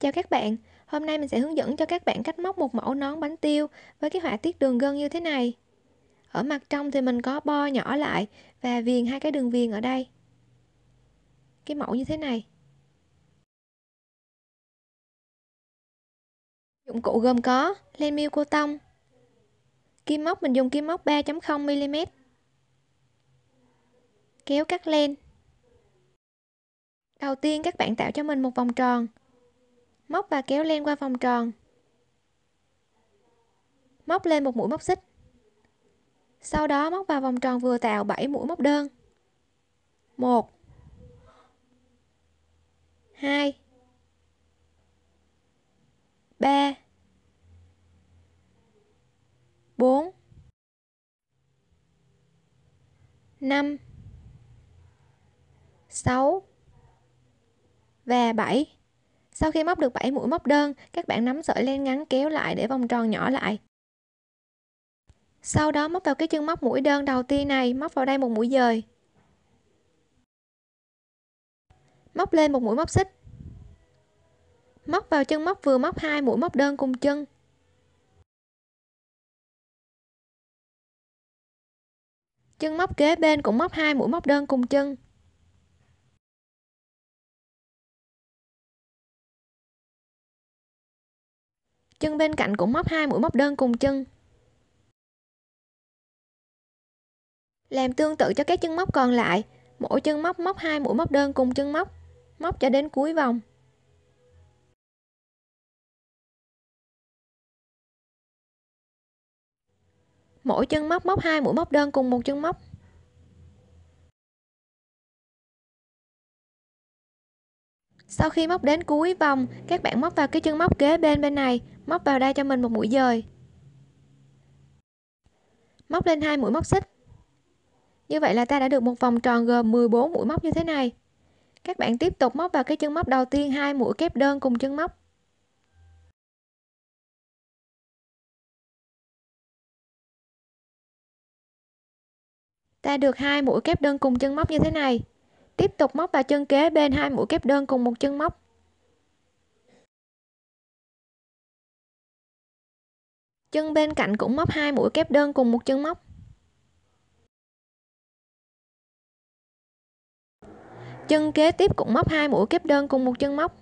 Chào các bạn, hôm nay mình sẽ hướng dẫn cho các bạn cách móc một mẫu nón bánh tiêu với cái họa tiết đường gân như thế này. Ở mặt trong thì mình có bo nhỏ lại và viền hai cái đường viền ở đây. Cái mẫu như thế này. Dụng cụ gồm có len miêu cô tông. Kim móc mình dùng kim móc 3.0mm. Kéo cắt len. Đầu tiên các bạn tạo cho mình một vòng tròn móc và kéo len qua vòng tròn móc lên một mũi móc xích sau đó móc vào vòng tròn vừa tạo 7 mũi móc đơn 1 2 3 4 5 6 và 7 sau khi móc được 7 mũi móc đơn, các bạn nắm sợi len ngắn kéo lại để vòng tròn nhỏ lại. Sau đó móc vào cái chân móc mũi đơn đầu tiên này, móc vào đây một mũi dời. Móc lên một mũi móc xích. Móc vào chân móc vừa móc hai mũi móc đơn cùng chân. Chân móc kế bên cũng móc hai mũi móc đơn cùng chân. chân bên cạnh cũng móc hai mũi móc đơn cùng chân làm tương tự cho các chân móc còn lại mỗi chân móc móc hai mũi móc đơn cùng chân móc móc cho đến cuối vòng mỗi chân móc móc hai mũi móc đơn cùng một chân móc sau khi móc đến cuối vòng các bạn móc vào cái chân móc kế bên bên này móc vào đây cho mình một mũi dời móc lên hai mũi móc xích như vậy là ta đã được một vòng tròn gồm 14 mũi móc như thế này các bạn tiếp tục móc vào cái chân móc đầu tiên hai mũi kép đơn cùng chân móc ta được hai mũi kép đơn cùng chân móc như thế này tiếp tục móc vào chân kế bên hai mũi kép đơn cùng một chân móc chân bên cạnh cũng móc hai mũi kép đơn cùng một chân móc chân kế tiếp cũng móc hai mũi kép đơn cùng một chân móc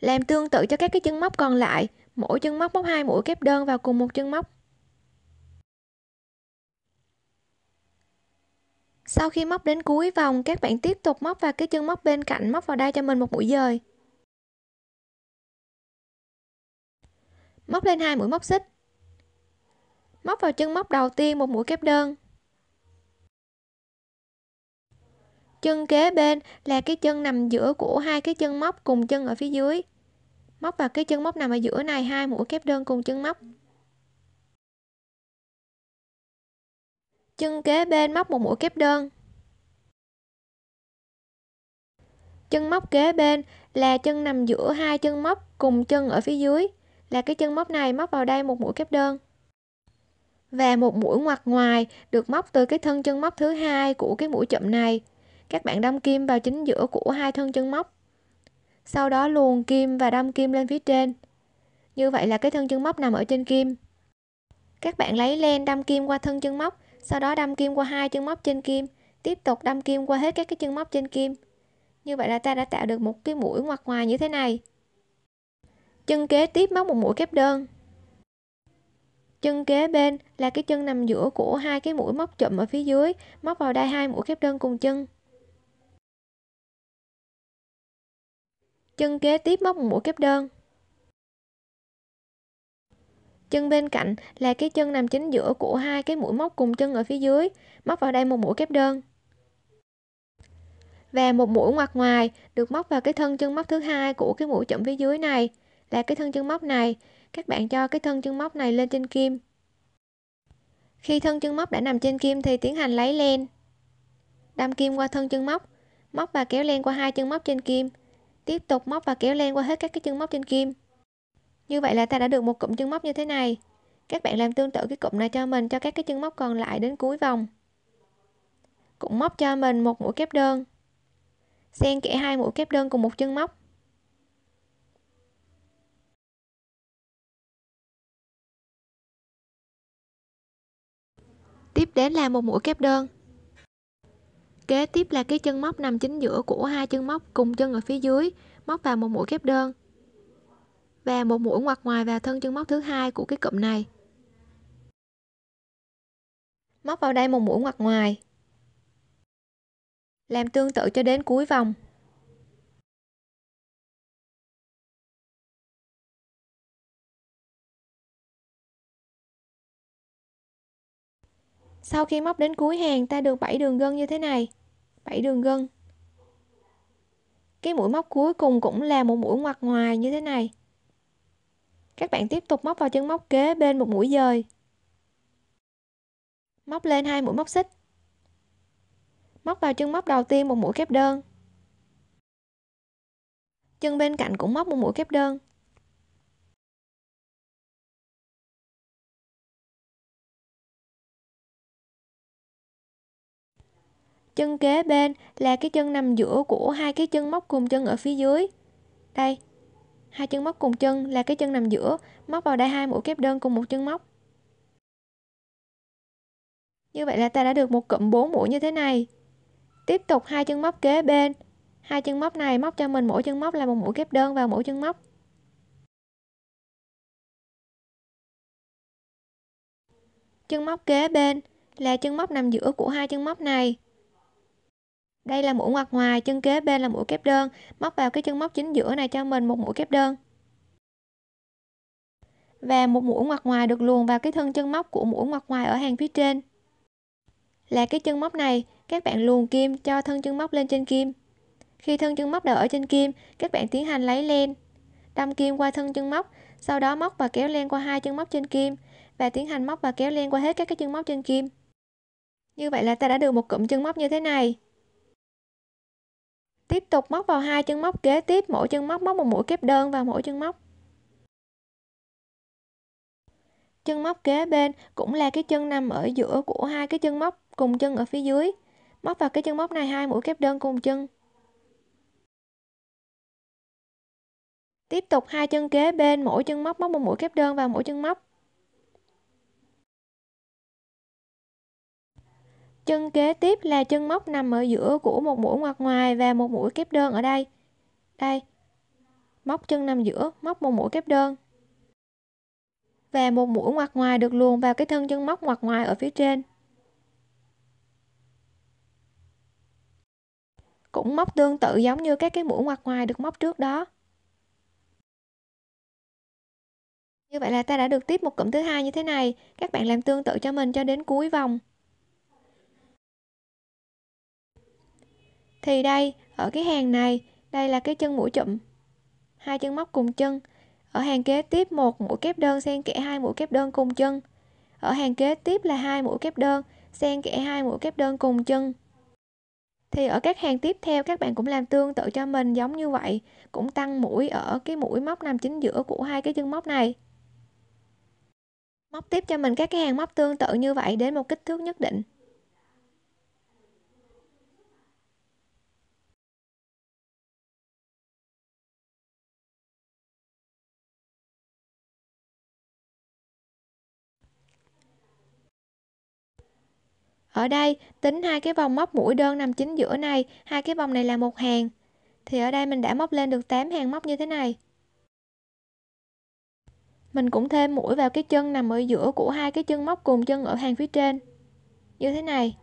làm tương tự cho các cái chân móc còn lại mỗi chân móc móc hai mũi kép đơn vào cùng một chân móc sau khi móc đến cuối vòng các bạn tiếp tục móc vào cái chân móc bên cạnh móc vào đây cho mình một mũi dời móc lên hai mũi móc xích móc vào chân móc đầu tiên một mũi kép đơn chân kế bên là cái chân nằm giữa của hai cái chân móc cùng chân ở phía dưới móc vào cái chân móc nằm ở giữa này hai mũi kép đơn cùng chân móc chân kế bên móc một mũi kép đơn chân móc kế bên là chân nằm giữa hai chân móc cùng chân ở phía dưới là cái chân móc này móc vào đây một mũi kép đơn và một mũi ngoặt ngoài được móc từ cái thân chân móc thứ hai của cái mũi chậm này các bạn đâm kim vào chính giữa của hai thân chân móc sau đó luồn kim và đâm kim lên phía trên như vậy là cái thân chân móc nằm ở trên kim các bạn lấy len đâm kim qua thân chân móc sau đó đâm kim qua hai chân móc trên kim tiếp tục đâm kim qua hết các cái chân móc trên kim như vậy là ta đã tạo được một cái mũi ngoặt ngoài như thế này chân kế tiếp móc một mũi kép đơn chân kế bên là cái chân nằm giữa của hai cái mũi móc chụm ở phía dưới móc vào đây hai mũi kép đơn cùng chân chân kế tiếp móc một mũi kép đơn chân bên cạnh là cái chân nằm chính giữa của hai cái mũi móc cùng chân ở phía dưới móc vào đây một mũi kép đơn và một mũi ngoặt ngoài được móc vào cái thân chân móc thứ hai của cái mũi chậm phía dưới này là cái thân chân móc này các bạn cho cái thân chân móc này lên trên kim khi thân chân móc đã nằm trên kim thì tiến hành lấy len đâm kim qua thân chân móc móc và kéo len qua hai chân móc trên kim tiếp tục móc và kéo len qua hết các cái chân móc trên kim như vậy là ta đã được một cụm chân móc như thế này các bạn làm tương tự cái cụm này cho mình cho các cái chân móc còn lại đến cuối vòng cũng móc cho mình một mũi kép đơn xen kẽ hai mũi kép đơn cùng một chân móc tiếp đến là một mũi kép đơn kế tiếp là cái chân móc nằm chính giữa của hai chân móc cùng chân ở phía dưới móc vào một mũi kép đơn và một mũi ngoặt ngoài vào thân chân móc thứ hai của cái cụm này móc vào đây một mũi ngoặt ngoài làm tương tự cho đến cuối vòng Sau khi móc đến cuối hàng ta được 7 đường gân như thế này 7 đường gân Cái mũi móc cuối cùng cũng là một mũi ngoặt ngoài như thế này Các bạn tiếp tục móc vào chân móc kế bên một mũi dời Móc lên hai mũi móc xích Móc vào chân móc đầu tiên một mũi kép đơn Chân bên cạnh cũng móc một mũi kép đơn chân kế bên là cái chân nằm giữa của hai cái chân móc cùng chân ở phía dưới đây hai chân móc cùng chân là cái chân nằm giữa móc vào đây hai mũi kép đơn cùng một chân móc như vậy là ta đã được một cụm 4 mũi như thế này tiếp tục hai chân móc kế bên hai chân móc này móc cho mình mỗi chân móc là một mũi kép đơn vào mỗi chân móc chân móc kế bên là chân móc nằm giữa của hai chân móc này đây là mũi ngoặt ngoài chân kế bên là mũi kép đơn móc vào cái chân móc chính giữa này cho mình một mũi kép đơn và một mũi ngoặt ngoài được luồn vào cái thân chân móc của mũi ngoặt ngoài ở hàng phía trên là cái chân móc này các bạn luồn kim cho thân chân móc lên trên kim khi thân chân móc đã ở trên kim các bạn tiến hành lấy len đâm kim qua thân chân móc sau đó móc và kéo len qua hai chân móc trên kim và tiến hành móc và kéo len qua hết các cái chân móc trên kim như vậy là ta đã được một cụm chân móc như thế này tiếp tục móc vào hai chân móc kế tiếp mỗi chân móc móc một mũi kép đơn vào mỗi chân móc chân móc kế bên cũng là cái chân nằm ở giữa của hai cái chân móc cùng chân ở phía dưới móc vào cái chân móc này hai mũi kép đơn cùng chân tiếp tục hai chân kế bên mỗi chân móc móc một mũi kép đơn vào mỗi chân móc Chân kế tiếp là chân móc nằm ở giữa của một mũi ngoặt ngoài và một mũi kép đơn ở đây. Đây. Móc chân nằm giữa, móc một mũi kép đơn. Và một mũi ngoặt ngoài được luồn vào cái thân chân móc ngoặt ngoài ở phía trên. Cũng móc tương tự giống như các cái mũi ngoặt ngoài được móc trước đó. Như vậy là ta đã được tiếp một cụm thứ hai như thế này. Các bạn làm tương tự cho mình cho đến cuối vòng. Thì đây, ở cái hàng này, đây là cái chân mũi chụm. Hai chân móc cùng chân. Ở hàng kế tiếp một mũi kép đơn xen kẽ hai mũi kép đơn cùng chân. Ở hàng kế tiếp là hai mũi kép đơn xen kẽ hai mũi kép đơn cùng chân. Thì ở các hàng tiếp theo các bạn cũng làm tương tự cho mình giống như vậy, cũng tăng mũi ở cái mũi móc nằm chính giữa của hai cái chân móc này. Móc tiếp cho mình các cái hàng móc tương tự như vậy đến một kích thước nhất định. ở đây tính hai cái vòng móc mũi đơn nằm chính giữa này hai cái vòng này là một hàng thì ở đây mình đã móc lên được 8 hàng móc như thế này mình cũng thêm mũi vào cái chân nằm ở giữa của hai cái chân móc cùng chân ở hàng phía trên như thế này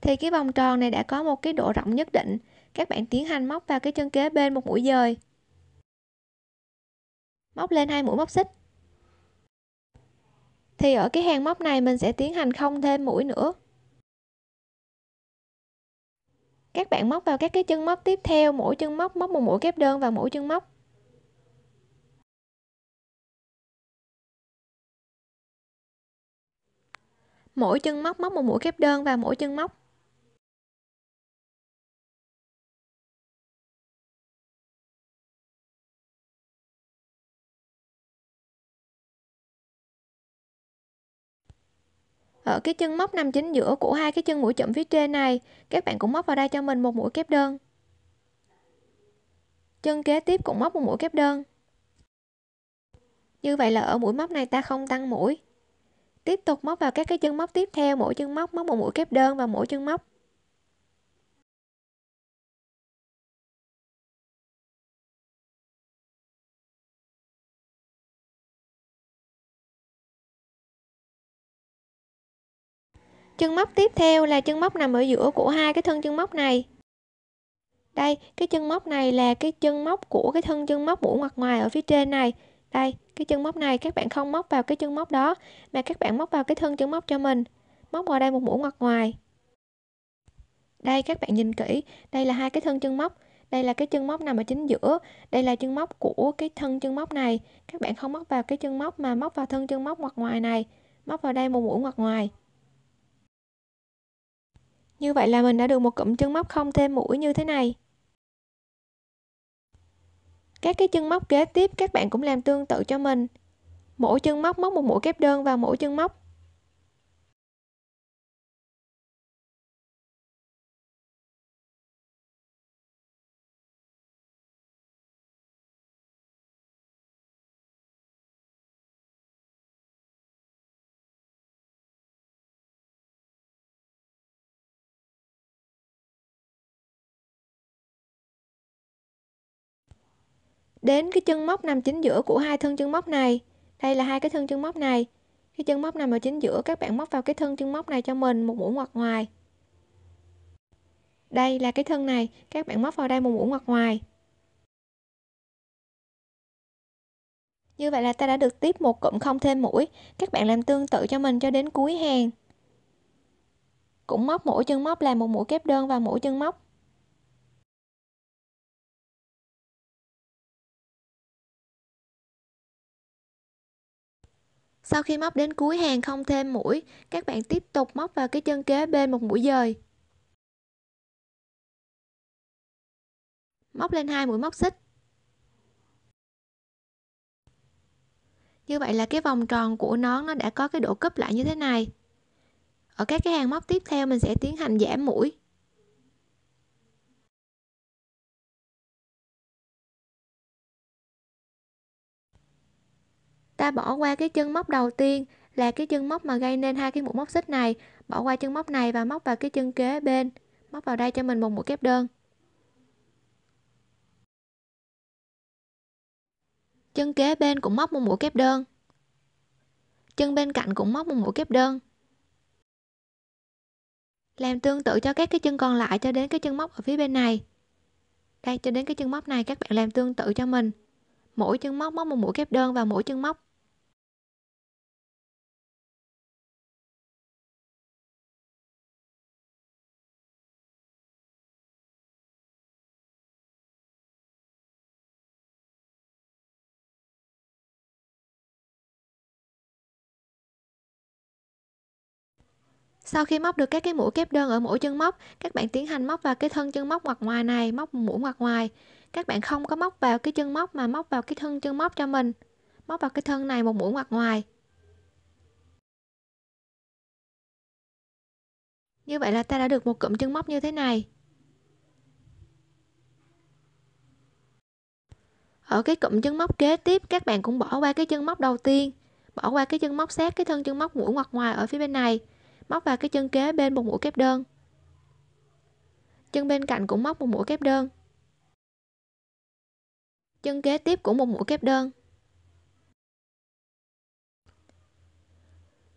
thì cái vòng tròn này đã có một cái độ rộng nhất định các bạn tiến hành móc vào cái chân kế bên một mũi dời móc lên hai mũi móc xích thì ở cái hàng móc này mình sẽ tiến hành không thêm mũi nữa các bạn móc vào các cái chân móc tiếp theo mỗi chân móc móc một mũi kép đơn vào mỗi chân móc mỗi chân móc móc một mũi kép đơn vào mỗi chân móc ở ờ, cái chân móc nằm chính giữa của hai cái chân mũi chậm phía trên này các bạn cũng móc vào đây cho mình một mũi kép đơn chân kế tiếp cũng móc một mũi kép đơn như vậy là ở mũi móc này ta không tăng mũi tiếp tục móc vào các cái chân móc tiếp theo mỗi chân móc móc một mũi kép đơn và mỗi chân móc chân móc tiếp theo là chân móc nằm ở giữa của hai cái thân chân móc này đây cái chân móc này là cái chân móc của cái thân chân móc mũi ngoặt ngoài ở phía trên này đây cái chân móc này các bạn không móc vào cái chân móc đó mà các bạn móc vào cái thân chân móc cho mình móc vào đây một mũi ngoặt ngoài đây các bạn nhìn kỹ đây là hai cái thân chân móc đây là cái chân móc nằm ở chính giữa đây là chân móc của cái thân chân móc này các bạn không móc vào cái chân móc mà móc vào thân chân móc ngoặt ngoài này móc vào đây một mũi ngoặt ngoài như vậy là mình đã được một cụm chân móc không thêm mũi như thế này. Các cái chân móc kế tiếp các bạn cũng làm tương tự cho mình. Mỗi chân móc móc một mũi kép đơn vào mỗi chân móc đến cái chân móc nằm chính giữa của hai thân chân móc này đây là hai cái thân chân móc này cái chân móc nằm ở chính giữa các bạn móc vào cái thân chân móc này cho mình một mũi ngoặt ngoài đây là cái thân này các bạn móc vào đây một mũi ngoặt ngoài như vậy là ta đã được tiếp một cụm không thêm mũi các bạn làm tương tự cho mình cho đến cuối hàng cũng móc mỗi chân móc là một mũi kép đơn và mỗi chân móc sau khi móc đến cuối hàng không thêm mũi các bạn tiếp tục móc vào cái chân kế bên một mũi dời móc lên hai mũi móc xích như vậy là cái vòng tròn của nón nó đã có cái độ cấp lại như thế này ở các cái hàng móc tiếp theo mình sẽ tiến hành giảm mũi ta bỏ qua cái chân móc đầu tiên là cái chân móc mà gây nên hai cái mũi móc xích này bỏ qua chân móc này và móc vào cái chân kế bên móc vào đây cho mình một mũi kép đơn chân kế bên cũng móc một mũi kép đơn chân bên cạnh cũng móc một mũi kép đơn làm tương tự cho các cái chân còn lại cho đến cái chân móc ở phía bên này đây cho đến cái chân móc này các bạn làm tương tự cho mình mỗi chân móc móc một mũi kép đơn và mỗi chân móc Sau khi móc được các cái mũi kép đơn ở mỗi chân móc, các bạn tiến hành móc vào cái thân chân móc ngoặt ngoài này, móc mũi ngoặt ngoài. Các bạn không có móc vào cái chân móc mà móc vào cái thân chân móc cho mình. Móc vào cái thân này một mũi ngoặt ngoài. Như vậy là ta đã được một cụm chân móc như thế này. Ở cái cụm chân móc kế tiếp các bạn cũng bỏ qua cái chân móc đầu tiên, bỏ qua cái chân móc sát cái thân chân móc mũi ngoặt ngoài ở phía bên này móc vào cái chân kế bên một mũi kép đơn chân bên cạnh cũng móc một mũi kép đơn chân kế tiếp cũng một mũi kép đơn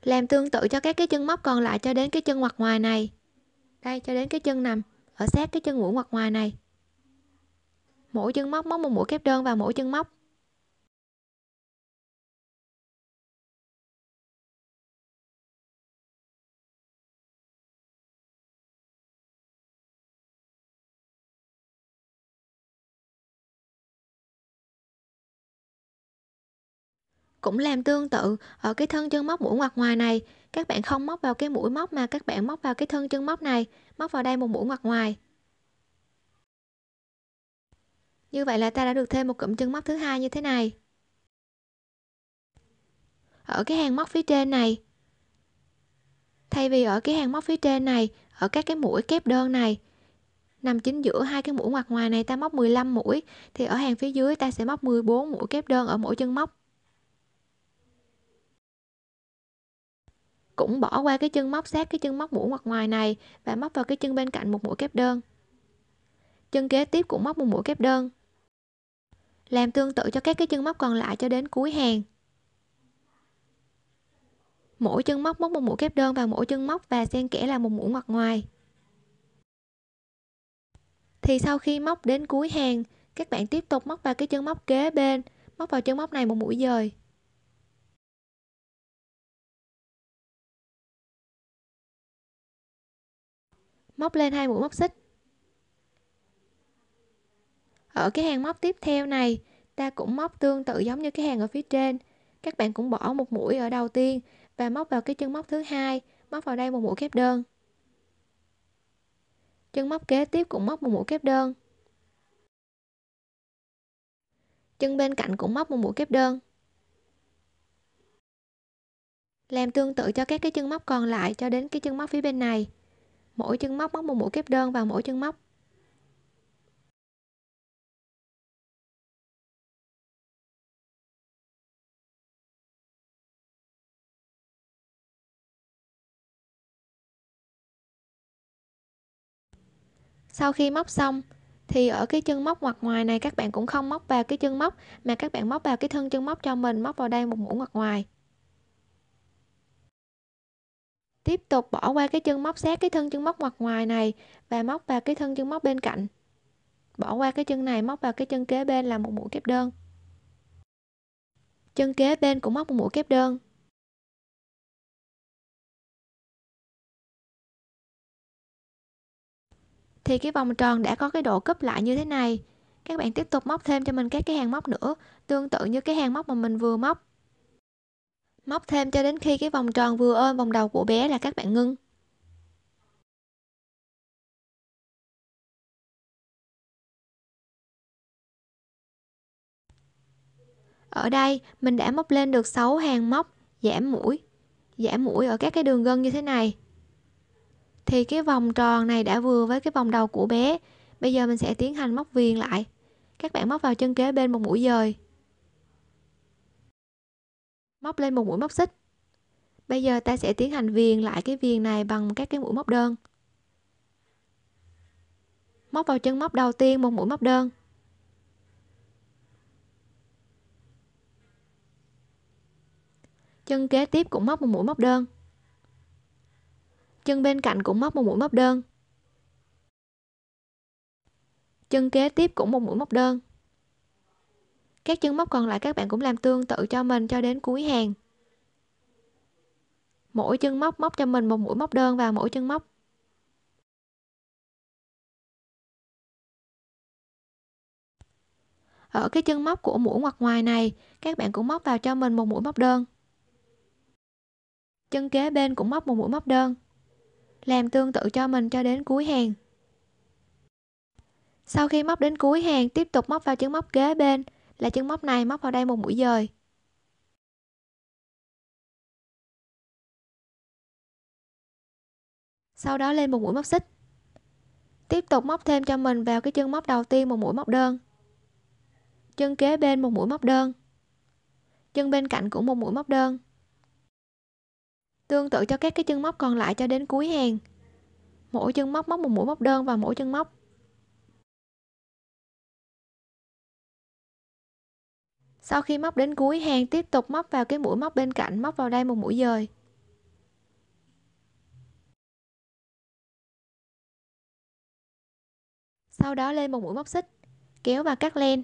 làm tương tự cho các cái chân móc còn lại cho đến cái chân ngoặt ngoài này đây cho đến cái chân nằm ở sát cái chân mũi ngoặt ngoài này mỗi chân móc móc một mũi kép đơn vào mỗi chân móc cũng làm tương tự ở ờ, cái thân chân móc mũi ngoặt ngoài này các bạn không móc vào cái mũi móc mà các bạn móc vào cái thân chân móc này móc vào đây một mũi ngoặt ngoài như vậy là ta đã được thêm một cụm chân móc thứ hai như thế này ở cái hàng móc phía trên này thay vì ở cái hàng móc phía trên này ở các cái mũi kép đơn này nằm chính giữa hai cái mũi ngoặt ngoài này ta móc 15 mũi thì ở hàng phía dưới ta sẽ móc 14 mũi kép đơn ở mỗi chân móc cũng bỏ qua cái chân móc sát cái chân móc mũi ngoặt ngoài này và móc vào cái chân bên cạnh một mũi kép đơn chân kế tiếp cũng móc một mũi kép đơn làm tương tự cho các cái chân móc còn lại cho đến cuối hàng mỗi chân móc móc một mũi kép đơn vào mỗi chân móc và xen kẽ là một mũi ngoặt ngoài thì sau khi móc đến cuối hàng các bạn tiếp tục móc vào cái chân móc kế bên móc vào chân móc này một mũi dời móc lên hai mũi móc xích ở cái hàng móc tiếp theo này ta cũng móc tương tự giống như cái hàng ở phía trên các bạn cũng bỏ một mũi ở đầu tiên và móc vào cái chân móc thứ hai móc vào đây một mũi kép đơn chân móc kế tiếp cũng móc một mũi kép đơn chân bên cạnh cũng móc một mũi kép đơn làm tương tự cho các cái chân móc còn lại cho đến cái chân móc phía bên này mỗi chân móc móc một mũi kép đơn vào mỗi chân móc sau khi móc xong thì ở cái chân móc ngoặt ngoài này các bạn cũng không móc vào cái chân móc mà các bạn móc vào cái thân chân móc cho mình móc vào đây một mũi ngoặt ngoài tiếp tục bỏ qua cái chân móc sát cái thân chân móc mặt ngoài này và móc vào cái thân chân móc bên cạnh bỏ qua cái chân này móc vào cái chân kế bên là một mũi kép đơn chân kế bên cũng móc một mũi kép đơn thì cái vòng tròn đã có cái độ cấp lại như thế này các bạn tiếp tục móc thêm cho mình các cái hàng móc nữa tương tự như cái hàng móc mà mình vừa móc móc thêm cho đến khi cái vòng tròn vừa ôm vòng đầu của bé là các bạn ngưng Ở đây mình đã móc lên được 6 hàng móc giảm mũi giảm mũi ở các cái đường gân như thế này thì cái vòng tròn này đã vừa với cái vòng đầu của bé bây giờ mình sẽ tiến hành móc viền lại các bạn móc vào chân kế bên một mũi dời móc lên một mũi móc xích bây giờ ta sẽ tiến hành viền lại cái viền này bằng các cái mũi móc đơn móc vào chân móc đầu tiên một mũi móc đơn chân kế tiếp cũng móc một mũi móc đơn chân bên cạnh cũng móc một mũi móc đơn chân kế tiếp cũng một mũi móc đơn các chân móc còn lại các bạn cũng làm tương tự cho mình cho đến cuối hàng mỗi chân móc móc cho mình một mũi móc đơn vào mỗi chân móc ở cái chân móc của mũi ngoặt ngoài này các bạn cũng móc vào cho mình một mũi móc đơn chân kế bên cũng móc một mũi móc đơn làm tương tự cho mình cho đến cuối hàng sau khi móc đến cuối hàng tiếp tục móc vào chân móc kế bên là chân móc này móc vào đây một mũi dời sau đó lên một mũi móc xích tiếp tục móc thêm cho mình vào cái chân móc đầu tiên một mũi móc đơn chân kế bên một mũi móc đơn chân bên cạnh cũng một mũi móc đơn tương tự cho các cái chân móc còn lại cho đến cuối hàng mỗi chân móc móc một mũi móc đơn và mỗi chân móc sau khi móc đến cuối hàng tiếp tục móc vào cái mũi móc bên cạnh móc vào đây một mũi dời sau đó lên một mũi móc xích kéo và cắt len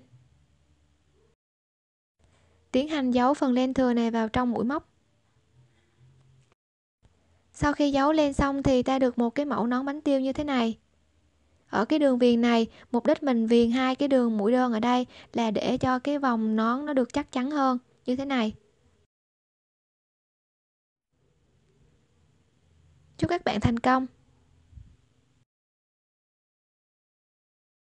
tiến hành giấu phần len thừa này vào trong mũi móc sau khi giấu len xong thì ta được một cái mẫu nón bánh tiêu như thế này ở cái đường viền này mục đích mình viền hai cái đường mũi đơn ở đây là để cho cái vòng nón nó được chắc chắn hơn như thế này chúc các bạn thành công